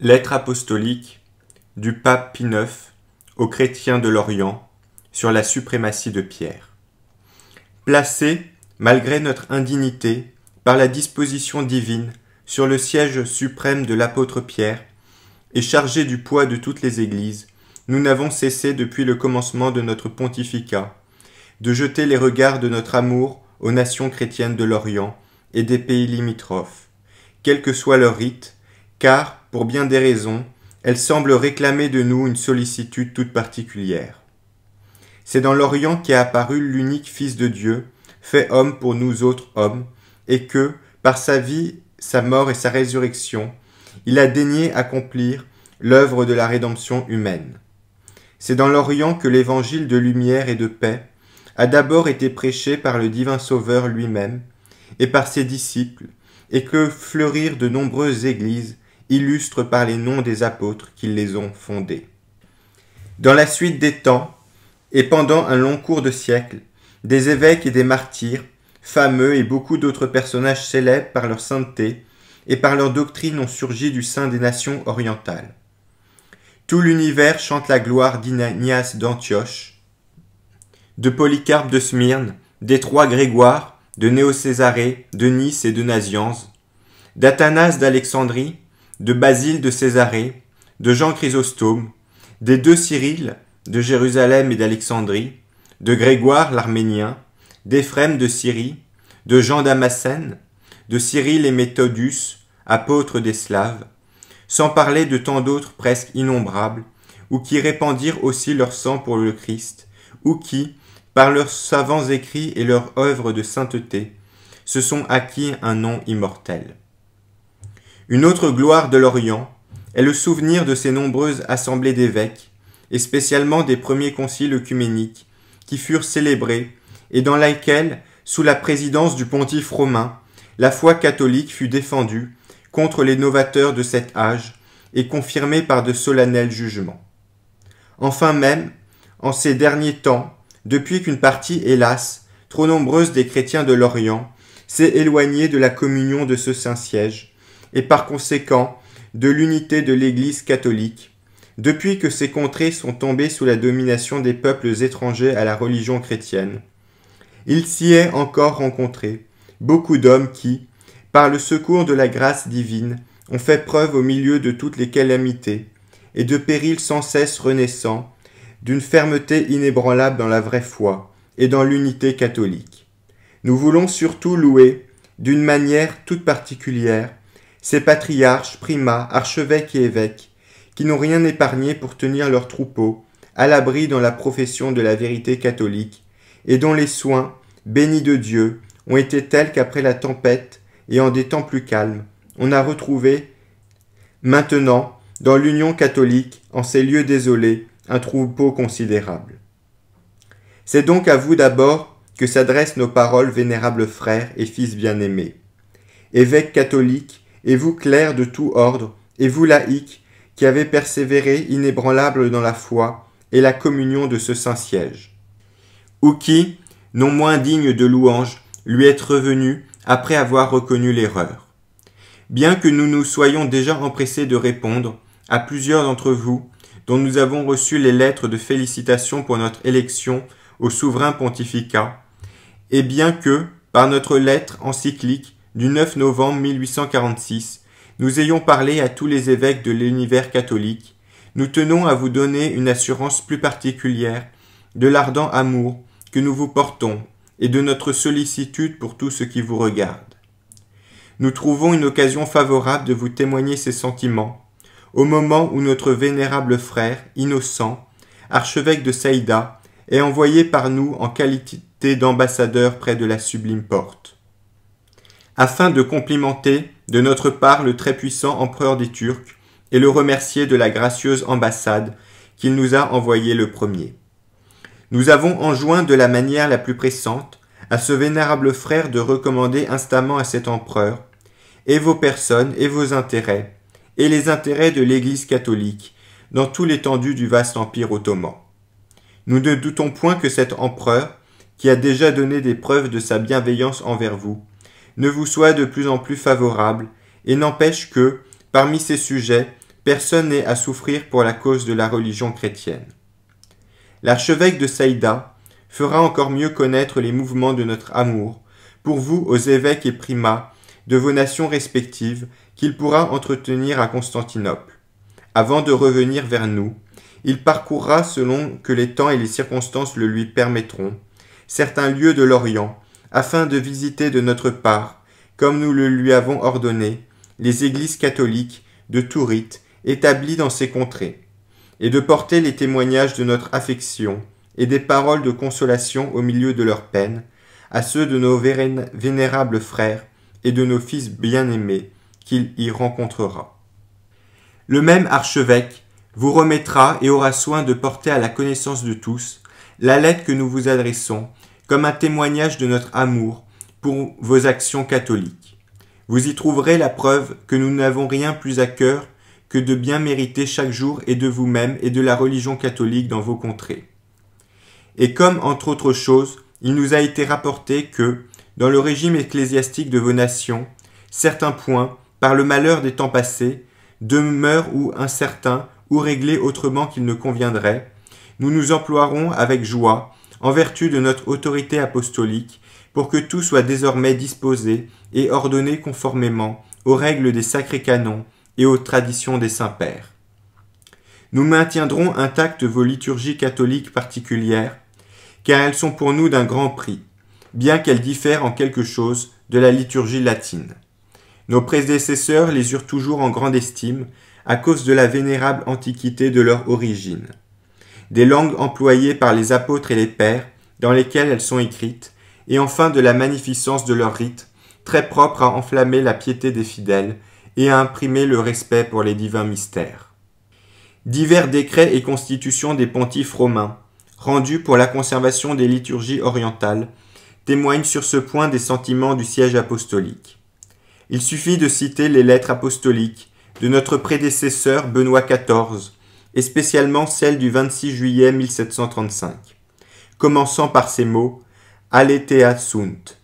Lettre apostolique du pape Pie IX aux chrétiens de l'Orient sur la suprématie de Pierre. Placé, malgré notre indignité, par la disposition divine sur le siège suprême de l'apôtre Pierre, et chargé du poids de toutes les églises, nous n'avons cessé depuis le commencement de notre pontificat de jeter les regards de notre amour aux nations chrétiennes de l'Orient et des pays limitrophes, quel que soit leur rite, car, pour bien des raisons, elle semble réclamer de nous une sollicitude toute particulière. C'est dans l'Orient qu'est apparu l'unique Fils de Dieu, fait homme pour nous autres hommes, et que, par sa vie, sa mort et sa résurrection, il a daigné accomplir l'œuvre de la rédemption humaine. C'est dans l'Orient que l'évangile de lumière et de paix a d'abord été prêché par le divin Sauveur lui-même et par ses disciples, et que fleurirent de nombreuses églises illustre par les noms des apôtres qui les ont fondés. Dans la suite des temps, et pendant un long cours de siècles, des évêques et des martyrs, fameux et beaucoup d'autres personnages célèbres par leur sainteté et par leur doctrine ont surgi du sein des nations orientales. Tout l'univers chante la gloire d'Ignace d'Antioche, de Polycarpe de Smyrne, des trois Grégoire, de Néocésarée, de Nice et de Nazianze, d'Athanas d'Alexandrie, de Basile de Césarée, de Jean Chrysostome, des deux Cyrilles de Jérusalem et d'Alexandrie, de Grégoire l'Arménien, d'Éphrem de Syrie, de Jean d'Amasène, de Cyril et Méthodus, apôtres des Slaves, sans parler de tant d'autres presque innombrables, ou qui répandirent aussi leur sang pour le Christ, ou qui, par leurs savants écrits et leurs œuvres de sainteté, se sont acquis un nom immortel. Une autre gloire de l'Orient est le souvenir de ces nombreuses assemblées d'évêques, et spécialement des premiers conciles œcuméniques, qui furent célébrés, et dans lesquels, sous la présidence du pontife romain, la foi catholique fut défendue contre les novateurs de cet âge, et confirmée par de solennels jugements. Enfin même, en ces derniers temps, depuis qu'une partie, hélas, trop nombreuse des chrétiens de l'Orient, s'est éloignée de la communion de ce Saint-Siège, et par conséquent de l'unité de l'Église catholique, depuis que ces contrées sont tombées sous la domination des peuples étrangers à la religion chrétienne. Il s'y est encore rencontré beaucoup d'hommes qui, par le secours de la grâce divine, ont fait preuve au milieu de toutes les calamités et de périls sans cesse renaissants, d'une fermeté inébranlable dans la vraie foi et dans l'unité catholique. Nous voulons surtout louer, d'une manière toute particulière, ces patriarches, primats, archevêques et évêques, qui n'ont rien épargné pour tenir leur troupeau à l'abri dans la profession de la vérité catholique, et dont les soins, bénis de Dieu, ont été tels qu'après la tempête, et en des temps plus calmes, on a retrouvé maintenant, dans l'Union catholique, en ces lieux désolés, un troupeau considérable. C'est donc à vous d'abord que s'adressent nos paroles, vénérables frères et fils bien-aimés. Évêques catholiques, et vous clercs de tout ordre, et vous laïcs, qui avez persévéré inébranlable dans la foi et la communion de ce Saint-Siège. Ou qui, non moins digne de louange, lui êtes revenu après avoir reconnu l'erreur. Bien que nous nous soyons déjà empressés de répondre à plusieurs d'entre vous, dont nous avons reçu les lettres de félicitations pour notre élection au souverain pontificat, et bien que, par notre lettre encyclique, du 9 novembre 1846, nous ayons parlé à tous les évêques de l'univers catholique, nous tenons à vous donner une assurance plus particulière de l'ardent amour que nous vous portons et de notre sollicitude pour tout ce qui vous regarde. Nous trouvons une occasion favorable de vous témoigner ces sentiments au moment où notre vénérable frère, innocent, archevêque de Saïda, est envoyé par nous en qualité d'ambassadeur près de la sublime porte afin de complimenter de notre part le très puissant empereur des Turcs et le remercier de la gracieuse ambassade qu'il nous a envoyée le premier. Nous avons enjoint de la manière la plus pressante à ce vénérable frère de recommander instamment à cet empereur et vos personnes et vos intérêts et les intérêts de l'Église catholique dans tout l'étendue du vaste empire ottoman. Nous ne doutons point que cet empereur, qui a déjà donné des preuves de sa bienveillance envers vous, ne vous soit de plus en plus favorable, et n'empêche que, parmi ces sujets, personne n'ait à souffrir pour la cause de la religion chrétienne. L'archevêque de Saïda fera encore mieux connaître les mouvements de notre amour, pour vous aux évêques et primats de vos nations respectives, qu'il pourra entretenir à Constantinople. Avant de revenir vers nous, il parcourra selon que les temps et les circonstances le lui permettront, certains lieux de l'Orient, afin de visiter de notre part, comme nous le lui avons ordonné, les églises catholiques de tout rite établies dans ces contrées, et de porter les témoignages de notre affection et des paroles de consolation au milieu de leurs peines à ceux de nos vénérables frères et de nos fils bien-aimés qu'il y rencontrera. Le même archevêque vous remettra et aura soin de porter à la connaissance de tous la lettre que nous vous adressons comme un témoignage de notre amour pour vos actions catholiques. Vous y trouverez la preuve que nous n'avons rien plus à cœur que de bien mériter chaque jour et de vous-même et de la religion catholique dans vos contrées. Et comme, entre autres choses, il nous a été rapporté que, dans le régime ecclésiastique de vos nations, certains points, par le malheur des temps passés, demeurent ou incertains ou réglés autrement qu'il ne conviendrait, nous nous emploierons avec joie en vertu de notre autorité apostolique, pour que tout soit désormais disposé et ordonné conformément aux règles des sacrés canons et aux traditions des saints pères. Nous maintiendrons intactes vos liturgies catholiques particulières, car elles sont pour nous d'un grand prix, bien qu'elles diffèrent en quelque chose de la liturgie latine. Nos prédécesseurs les eurent toujours en grande estime à cause de la vénérable antiquité de leur origine des langues employées par les apôtres et les pères, dans lesquelles elles sont écrites, et enfin de la magnificence de leurs rites, très propres à enflammer la piété des fidèles et à imprimer le respect pour les divins mystères. Divers décrets et constitutions des pontifes romains, rendus pour la conservation des liturgies orientales, témoignent sur ce point des sentiments du siège apostolique. Il suffit de citer les lettres apostoliques de notre prédécesseur Benoît XIV, et spécialement celle du 26 juillet 1735. Commençant par ces mots Aletea sunt.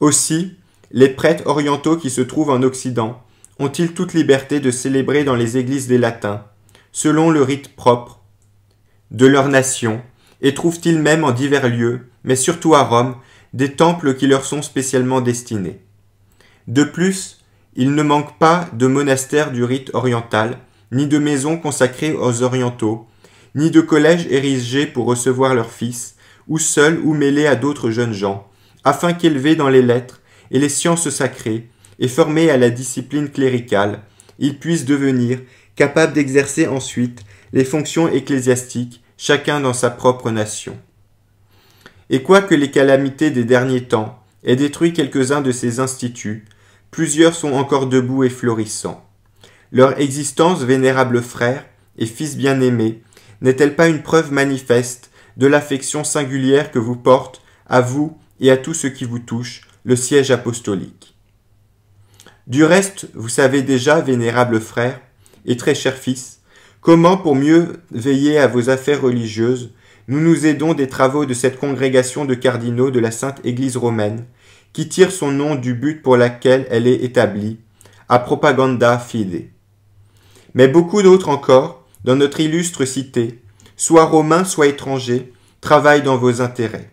Aussi, les prêtres orientaux qui se trouvent en Occident ont-ils toute liberté de célébrer dans les églises des Latins, selon le rite propre de leur nation, et trouvent-ils même en divers lieux, mais surtout à Rome, des temples qui leur sont spécialement destinés. De plus, il ne manque pas de monastères du rite oriental ni de maisons consacrées aux orientaux, ni de collèges érigés pour recevoir leurs fils, ou seuls ou mêlés à d'autres jeunes gens, afin qu'élevés dans les lettres et les sciences sacrées, et formés à la discipline cléricale, ils puissent devenir capables d'exercer ensuite les fonctions ecclésiastiques, chacun dans sa propre nation. Et quoique les calamités des derniers temps aient détruit quelques-uns de ces instituts, plusieurs sont encore debout et florissants. Leur existence, vénérable frère et fils bien-aimé, n'est-elle pas une preuve manifeste de l'affection singulière que vous porte, à vous et à tout ce qui vous touche, le siège apostolique Du reste, vous savez déjà, vénérable frère et très cher fils, comment, pour mieux veiller à vos affaires religieuses, nous nous aidons des travaux de cette congrégation de cardinaux de la Sainte Église romaine, qui tire son nom du but pour laquelle elle est établie, à propaganda fide mais beaucoup d'autres encore, dans notre illustre cité, soit romains, soit étrangers, travaillent dans vos intérêts.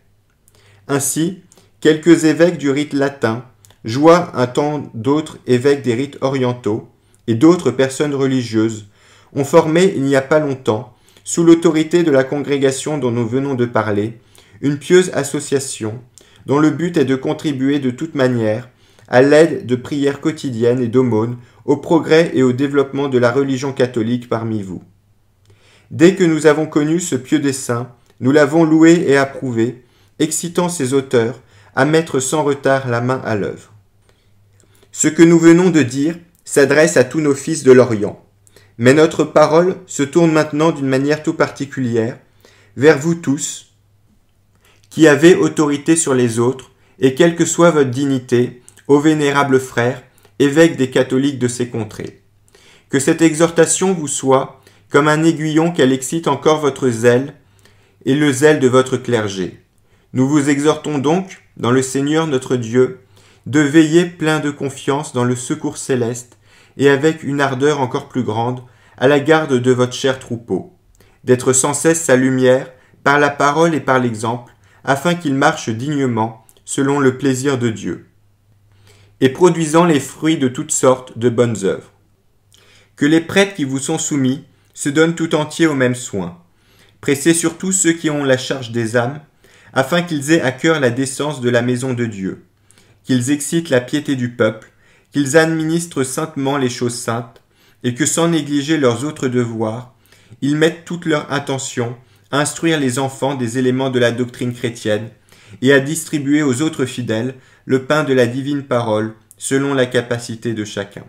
Ainsi, quelques évêques du rite latin joie un temps d'autres évêques des rites orientaux et d'autres personnes religieuses ont formé il n'y a pas longtemps, sous l'autorité de la congrégation dont nous venons de parler, une pieuse association dont le but est de contribuer de toute manière à l'aide de prières quotidiennes et d'aumônes au progrès et au développement de la religion catholique parmi vous. Dès que nous avons connu ce pieux dessein, nous l'avons loué et approuvé, excitant ses auteurs à mettre sans retard la main à l'œuvre. Ce que nous venons de dire s'adresse à tous nos fils de l'Orient, mais notre parole se tourne maintenant d'une manière tout particulière vers vous tous, qui avez autorité sur les autres, et quelle que soit votre dignité, ô vénérables frères, évêque des catholiques de ces contrées. Que cette exhortation vous soit comme un aiguillon qu'elle excite encore votre zèle et le zèle de votre clergé. Nous vous exhortons donc, dans le Seigneur notre Dieu, de veiller plein de confiance dans le secours céleste et avec une ardeur encore plus grande à la garde de votre cher troupeau, d'être sans cesse sa lumière par la parole et par l'exemple, afin qu'il marche dignement selon le plaisir de Dieu et produisant les fruits de toutes sortes de bonnes œuvres. Que les prêtres qui vous sont soumis se donnent tout entier aux mêmes soins. Pressez surtout ceux qui ont la charge des âmes, afin qu'ils aient à cœur la décence de la maison de Dieu, qu'ils excitent la piété du peuple, qu'ils administrent saintement les choses saintes, et que sans négliger leurs autres devoirs, ils mettent toute leur attention à instruire les enfants des éléments de la doctrine chrétienne, et à distribuer aux autres fidèles le pain de la divine parole, selon la capacité de chacun.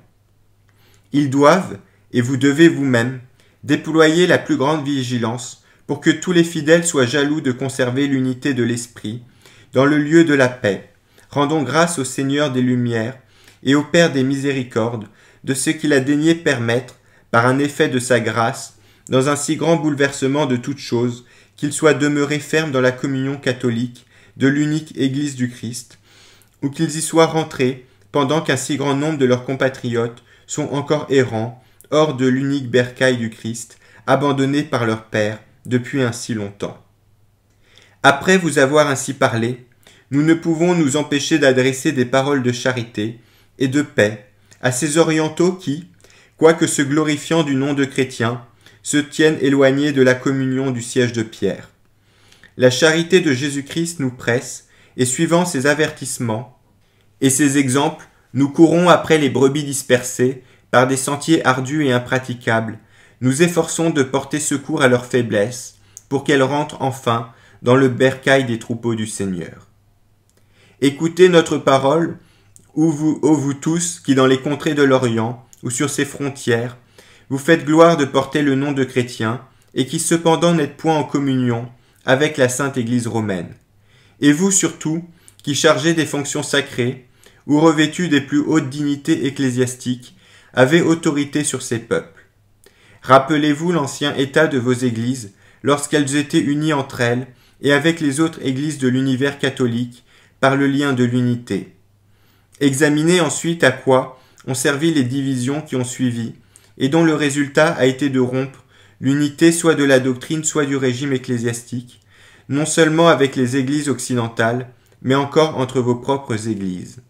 Ils doivent, et vous devez vous-même, déployer la plus grande vigilance pour que tous les fidèles soient jaloux de conserver l'unité de l'esprit dans le lieu de la paix. Rendons grâce au Seigneur des Lumières et au Père des Miséricordes de ce qu'il a daigné permettre, par un effet de sa grâce, dans un si grand bouleversement de toutes choses, qu'il soit demeuré ferme dans la communion catholique de l'unique Église du Christ, ou qu'ils y soient rentrés, pendant qu'un si grand nombre de leurs compatriotes sont encore errants, hors de l'unique bercail du Christ, abandonnés par leur Père depuis un si longtemps. Après vous avoir ainsi parlé, nous ne pouvons nous empêcher d'adresser des paroles de charité et de paix à ces orientaux qui, quoique se glorifiant du nom de chrétiens, se tiennent éloignés de la communion du siège de Pierre. La charité de Jésus-Christ nous presse et suivant ces avertissements et ces exemples, nous courons après les brebis dispersées par des sentiers ardus et impraticables. Nous efforçons de porter secours à leur faiblesse pour qu'elles rentrent enfin dans le bercail des troupeaux du Seigneur. Écoutez notre parole, ô vous, ô vous tous qui dans les contrées de l'Orient ou sur ses frontières, vous faites gloire de porter le nom de chrétien et qui cependant n'êtes point en communion avec la Sainte Église romaine et vous surtout, qui chargez des fonctions sacrées, ou revêtus des plus hautes dignités ecclésiastiques, avez autorité sur ces peuples. Rappelez-vous l'ancien état de vos églises, lorsqu'elles étaient unies entre elles, et avec les autres églises de l'univers catholique, par le lien de l'unité. Examinez ensuite à quoi ont servi les divisions qui ont suivi, et dont le résultat a été de rompre l'unité soit de la doctrine, soit du régime ecclésiastique, non seulement avec les églises occidentales, mais encore entre vos propres églises.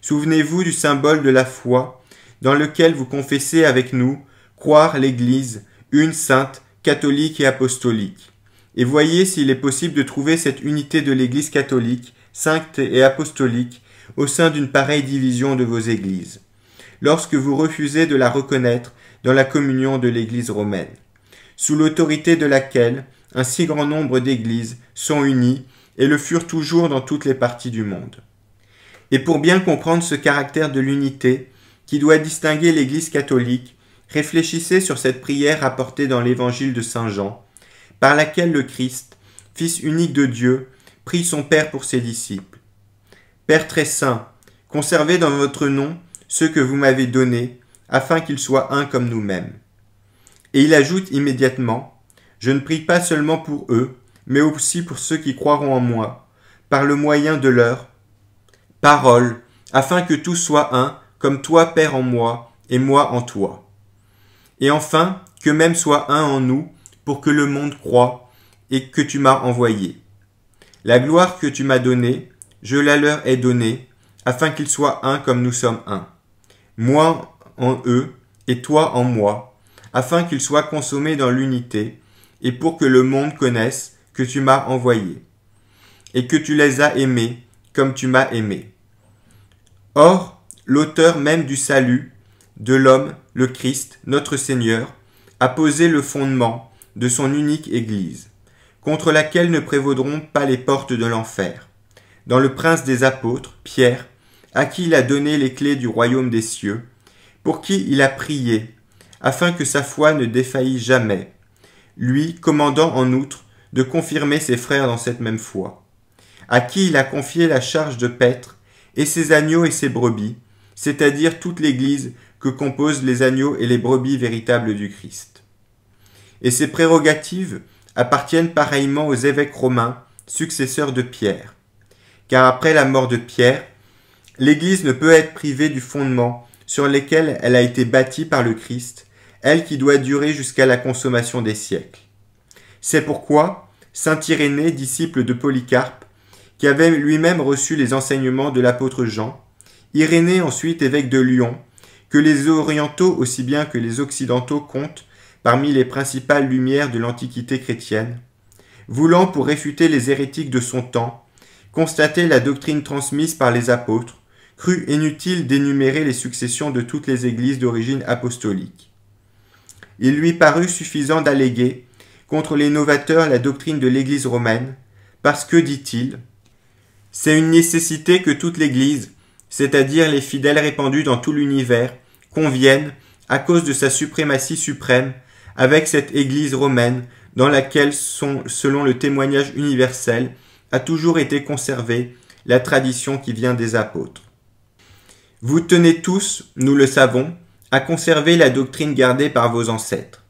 Souvenez-vous du symbole de la foi, dans lequel vous confessez avec nous croire l'Église, une sainte, catholique et apostolique. Et voyez s'il est possible de trouver cette unité de l'Église catholique, sainte et apostolique, au sein d'une pareille division de vos églises, lorsque vous refusez de la reconnaître dans la communion de l'Église romaine, sous l'autorité de laquelle un si grand nombre d'églises sont unies et le furent toujours dans toutes les parties du monde. Et pour bien comprendre ce caractère de l'unité qui doit distinguer l'Église catholique, réfléchissez sur cette prière apportée dans l'Évangile de Saint Jean, par laquelle le Christ, Fils unique de Dieu, prie son Père pour ses disciples. Père très saint, conservez dans votre nom ceux que vous m'avez donnés, afin qu'ils soient un comme nous-mêmes. Et il ajoute immédiatement, je ne prie pas seulement pour eux, mais aussi pour ceux qui croiront en moi, par le moyen de leur parole, afin que tout soit un, comme toi, Père, en moi, et moi en toi. Et enfin, que même soit un en nous, pour que le monde croit, et que tu m'as envoyé. La gloire que tu m'as donnée, je la leur ai donnée, afin qu'ils soient un comme nous sommes un. Moi en eux, et toi en moi, afin qu'ils soient consommés dans l'unité, et pour que le monde connaisse que tu m'as envoyé, et que tu les as aimés comme tu m'as aimé. Or, l'auteur même du salut de l'homme, le Christ, notre Seigneur, a posé le fondement de son unique Église, contre laquelle ne prévaudront pas les portes de l'enfer. Dans le prince des apôtres, Pierre, à qui il a donné les clés du royaume des cieux, pour qui il a prié, afin que sa foi ne défaillisse jamais, lui commandant en outre de confirmer ses frères dans cette même foi, à qui il a confié la charge de paître, et ses agneaux et ses brebis, c'est-à-dire toute l'Église que composent les agneaux et les brebis véritables du Christ. Et ces prérogatives appartiennent pareillement aux évêques romains, successeurs de Pierre. Car après la mort de Pierre, l'Église ne peut être privée du fondement sur lequel elle a été bâtie par le Christ, elle qui doit durer jusqu'à la consommation des siècles. C'est pourquoi Saint Irénée, disciple de Polycarpe, qui avait lui-même reçu les enseignements de l'apôtre Jean, Irénée ensuite évêque de Lyon, que les orientaux aussi bien que les occidentaux comptent parmi les principales lumières de l'Antiquité chrétienne, voulant pour réfuter les hérétiques de son temps, constater la doctrine transmise par les apôtres, crut inutile d'énumérer les successions de toutes les églises d'origine apostolique il lui parut suffisant d'alléguer contre les novateurs la doctrine de l'Église romaine, parce que, dit-il, c'est une nécessité que toute l'Église, c'est-à-dire les fidèles répandus dans tout l'univers, conviennent, à cause de sa suprématie suprême, avec cette Église romaine dans laquelle sont, selon le témoignage universel, a toujours été conservée la tradition qui vient des apôtres. Vous tenez tous, nous le savons, à conserver la doctrine gardée par vos ancêtres.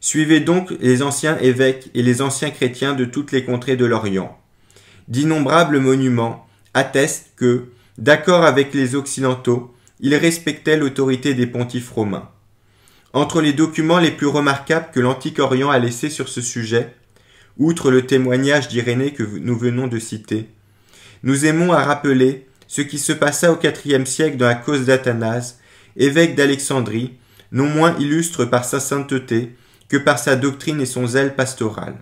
Suivez donc les anciens évêques et les anciens chrétiens de toutes les contrées de l'Orient. D'innombrables monuments attestent que, d'accord avec les Occidentaux, ils respectaient l'autorité des pontifes romains. Entre les documents les plus remarquables que l'Antique Orient a laissés sur ce sujet, outre le témoignage d'Irénée que nous venons de citer, nous aimons à rappeler ce qui se passa au IVe siècle dans la cause d'Athanase évêque d'Alexandrie, non moins illustre par sa sainteté que par sa doctrine et son zèle pastoral.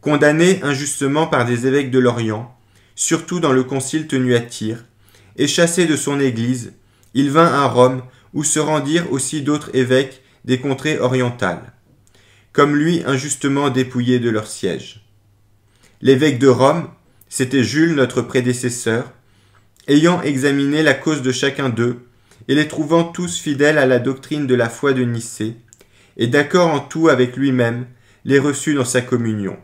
Condamné injustement par des évêques de l'Orient, surtout dans le concile tenu à Tyr, et chassé de son église, il vint à Rome où se rendirent aussi d'autres évêques des contrées orientales, comme lui injustement dépouillés de leur siège. L'évêque de Rome, c'était Jules notre prédécesseur, ayant examiné la cause de chacun d'eux, et les trouvant tous fidèles à la doctrine de la foi de Nicée, et d'accord en tout avec lui-même, les reçut dans sa communion.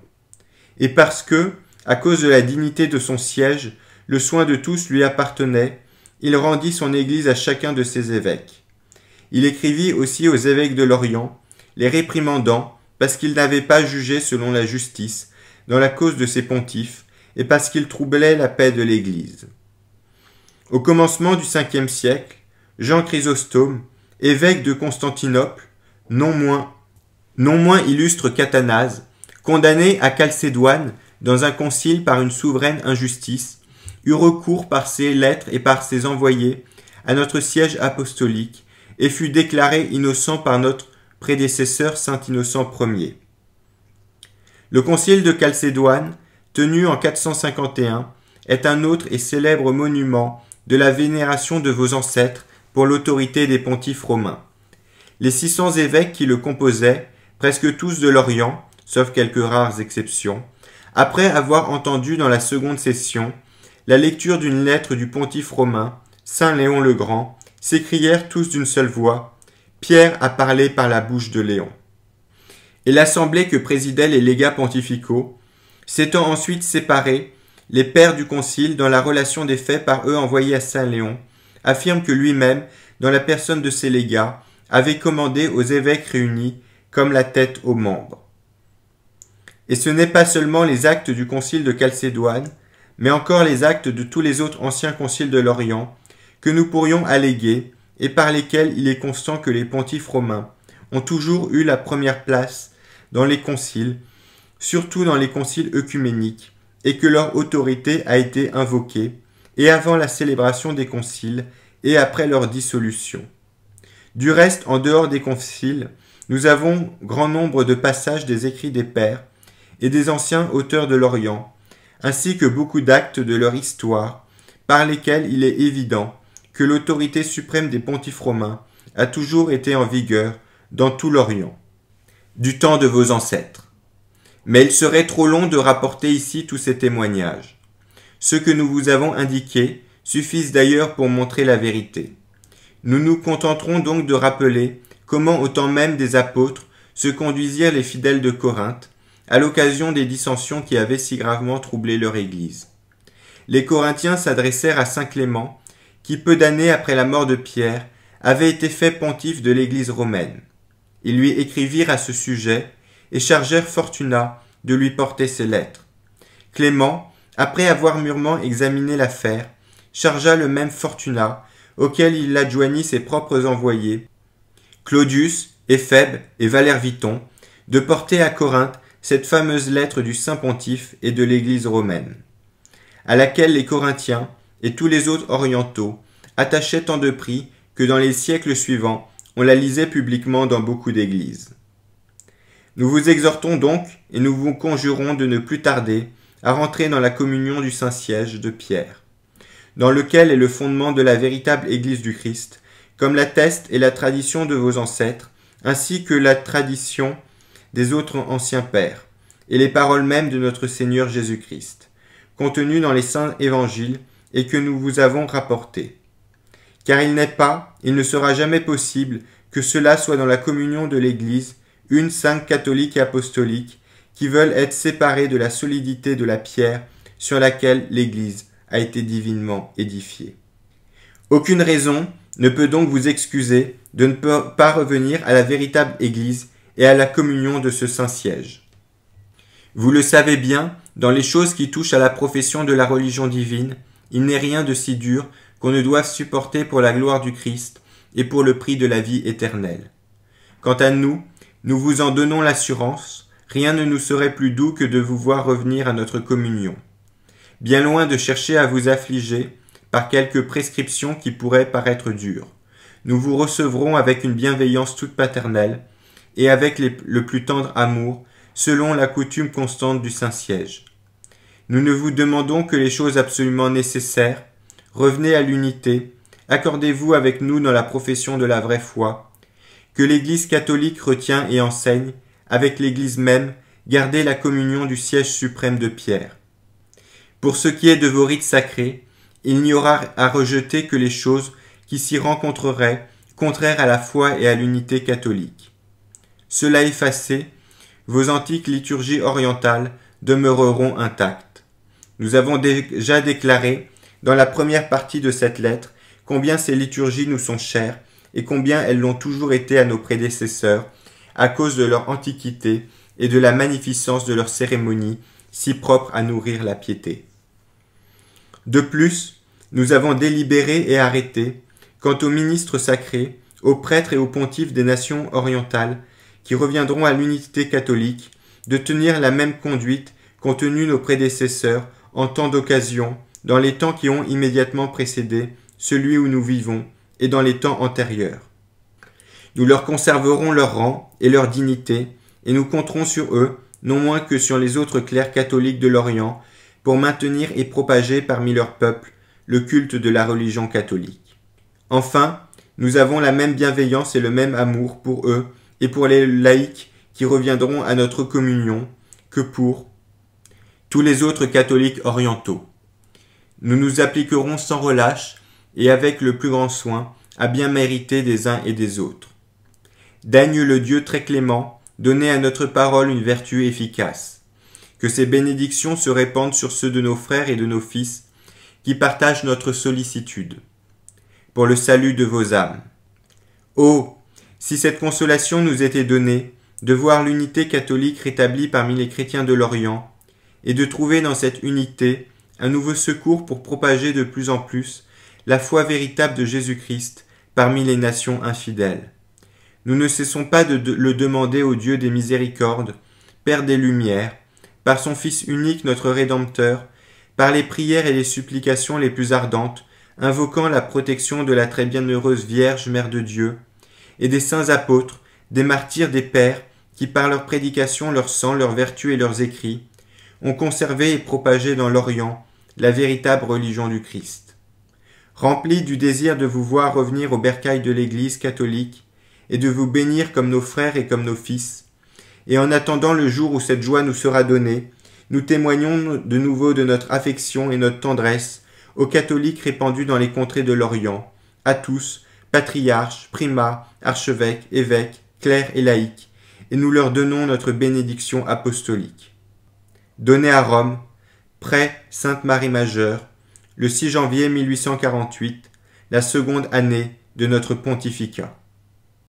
Et parce que, à cause de la dignité de son siège, le soin de tous lui appartenait, il rendit son Église à chacun de ses évêques. Il écrivit aussi aux évêques de l'Orient, les réprimandant, parce qu'ils n'avaient pas jugé selon la justice, dans la cause de ses pontifes, et parce qu'ils troublaient la paix de l'Église. Au commencement du cinquième siècle, Jean Chrysostome, évêque de Constantinople, non moins, non moins illustre qu'Athanase, condamné à Chalcédoine dans un concile par une souveraine injustice, eut recours par ses lettres et par ses envoyés à notre siège apostolique et fut déclaré innocent par notre prédécesseur Saint Innocent Ier. Le concile de Chalcédoine, tenu en 451, est un autre et célèbre monument de la vénération de vos ancêtres pour l'autorité des pontifes romains. Les 600 évêques qui le composaient, presque tous de l'Orient, sauf quelques rares exceptions, après avoir entendu dans la seconde session la lecture d'une lettre du pontife romain, Saint Léon le Grand, s'écrièrent tous d'une seule voix Pierre a parlé par la bouche de Léon. Et l'assemblée que présidaient les légats pontificaux, s'étant ensuite séparée, les pères du concile, dans la relation des faits par eux envoyés à Saint Léon, affirme que lui-même, dans la personne de ses légats, avait commandé aux évêques réunis comme la tête aux membres. Et ce n'est pas seulement les actes du concile de Chalcédoine, mais encore les actes de tous les autres anciens conciles de l'Orient, que nous pourrions alléguer, et par lesquels il est constant que les pontifes romains ont toujours eu la première place dans les conciles, surtout dans les conciles œcuméniques, et que leur autorité a été invoquée, et avant la célébration des conciles, et après leur dissolution. Du reste, en dehors des conciles, nous avons grand nombre de passages des écrits des pères et des anciens auteurs de l'Orient, ainsi que beaucoup d'actes de leur histoire, par lesquels il est évident que l'autorité suprême des pontifes romains a toujours été en vigueur dans tout l'Orient, du temps de vos ancêtres. Mais il serait trop long de rapporter ici tous ces témoignages. Ce que nous vous avons indiqué suffisent d'ailleurs pour montrer la vérité. Nous nous contenterons donc de rappeler comment au temps même des apôtres se conduisirent les fidèles de Corinthe à l'occasion des dissensions qui avaient si gravement troublé leur Église. Les Corinthiens s'adressèrent à Saint Clément, qui peu d'années après la mort de Pierre avait été fait pontife de l'Église romaine. Ils lui écrivirent à ce sujet et chargèrent Fortuna de lui porter ses lettres. Clément, après avoir mûrement examiné l'affaire, chargea le même Fortunat, auquel il adjoignit ses propres envoyés, Claudius, Éphèbe et Valère Viton, de porter à Corinthe cette fameuse lettre du saint pontife et de l'Église romaine, à laquelle les Corinthiens et tous les autres orientaux attachaient tant de prix que dans les siècles suivants on la lisait publiquement dans beaucoup d'églises. Nous vous exhortons donc et nous vous conjurons de ne plus tarder à rentrer dans la communion du Saint-Siège de Pierre, dans lequel est le fondement de la véritable Église du Christ, comme l'atteste et la tradition de vos ancêtres, ainsi que la tradition des autres anciens pères, et les paroles mêmes de notre Seigneur Jésus-Christ, contenues dans les saints évangiles et que nous vous avons rapportées. Car il n'est pas, il ne sera jamais possible que cela soit dans la communion de l'Église, une sainte catholique et apostolique, qui veulent être séparés de la solidité de la pierre sur laquelle l'Église a été divinement édifiée. Aucune raison ne peut donc vous excuser de ne pas revenir à la véritable Église et à la communion de ce Saint-Siège. Vous le savez bien, dans les choses qui touchent à la profession de la religion divine, il n'est rien de si dur qu'on ne doive supporter pour la gloire du Christ et pour le prix de la vie éternelle. Quant à nous, nous vous en donnons l'assurance, rien ne nous serait plus doux que de vous voir revenir à notre communion. Bien loin de chercher à vous affliger par quelques prescriptions qui pourraient paraître dure, nous vous recevrons avec une bienveillance toute paternelle et avec le plus tendre amour, selon la coutume constante du Saint-Siège. Nous ne vous demandons que les choses absolument nécessaires, revenez à l'unité, accordez-vous avec nous dans la profession de la vraie foi, que l'Église catholique retient et enseigne, avec l'Église même, gardez la communion du siège suprême de Pierre. Pour ce qui est de vos rites sacrés, il n'y aura à rejeter que les choses qui s'y rencontreraient, contraires à la foi et à l'unité catholique. Cela effacé, vos antiques liturgies orientales demeureront intactes. Nous avons déjà déclaré, dans la première partie de cette lettre, combien ces liturgies nous sont chères et combien elles l'ont toujours été à nos prédécesseurs, à cause de leur antiquité et de la magnificence de leurs cérémonies, si propres à nourrir la piété. De plus, nous avons délibéré et arrêté, quant aux ministres sacrés, aux prêtres et aux pontifes des nations orientales, qui reviendront à l'unité catholique, de tenir la même conduite qu'ont tenu nos prédécesseurs en tant d'occasion, dans les temps qui ont immédiatement précédé celui où nous vivons, et dans les temps antérieurs. Nous leur conserverons leur rang et leur dignité, et nous compterons sur eux, non moins que sur les autres clercs catholiques de l'Orient, pour maintenir et propager parmi leur peuple le culte de la religion catholique. Enfin, nous avons la même bienveillance et le même amour pour eux et pour les laïcs qui reviendront à notre communion que pour tous les autres catholiques orientaux. Nous nous appliquerons sans relâche et avec le plus grand soin à bien mériter des uns et des autres. Daigne le Dieu très clément, donner à notre parole une vertu efficace. Que ses bénédictions se répandent sur ceux de nos frères et de nos fils, qui partagent notre sollicitude, pour le salut de vos âmes. Oh, si cette consolation nous était donnée, de voir l'unité catholique rétablie parmi les chrétiens de l'Orient, et de trouver dans cette unité un nouveau secours pour propager de plus en plus la foi véritable de Jésus-Christ parmi les nations infidèles. Nous ne cessons pas de le demander au Dieu des miséricordes, Père des Lumières, par son Fils unique notre Rédempteur, par les prières et les supplications les plus ardentes, invoquant la protection de la très bienheureuse Vierge Mère de Dieu, et des saints apôtres, des martyrs des pères, qui par leurs prédications, leur sang, leurs vertus et leurs écrits, ont conservé et propagé dans l'Orient la véritable religion du Christ. Rempli du désir de vous voir revenir au bercail de l'Église catholique, et de vous bénir comme nos frères et comme nos fils. Et en attendant le jour où cette joie nous sera donnée, nous témoignons de nouveau de notre affection et notre tendresse aux catholiques répandus dans les contrées de l'Orient, à tous, patriarches, primats, archevêques, évêques, clercs et laïcs, et nous leur donnons notre bénédiction apostolique. Donnée à Rome, près Sainte-Marie Majeure, le 6 janvier 1848, la seconde année de notre pontificat.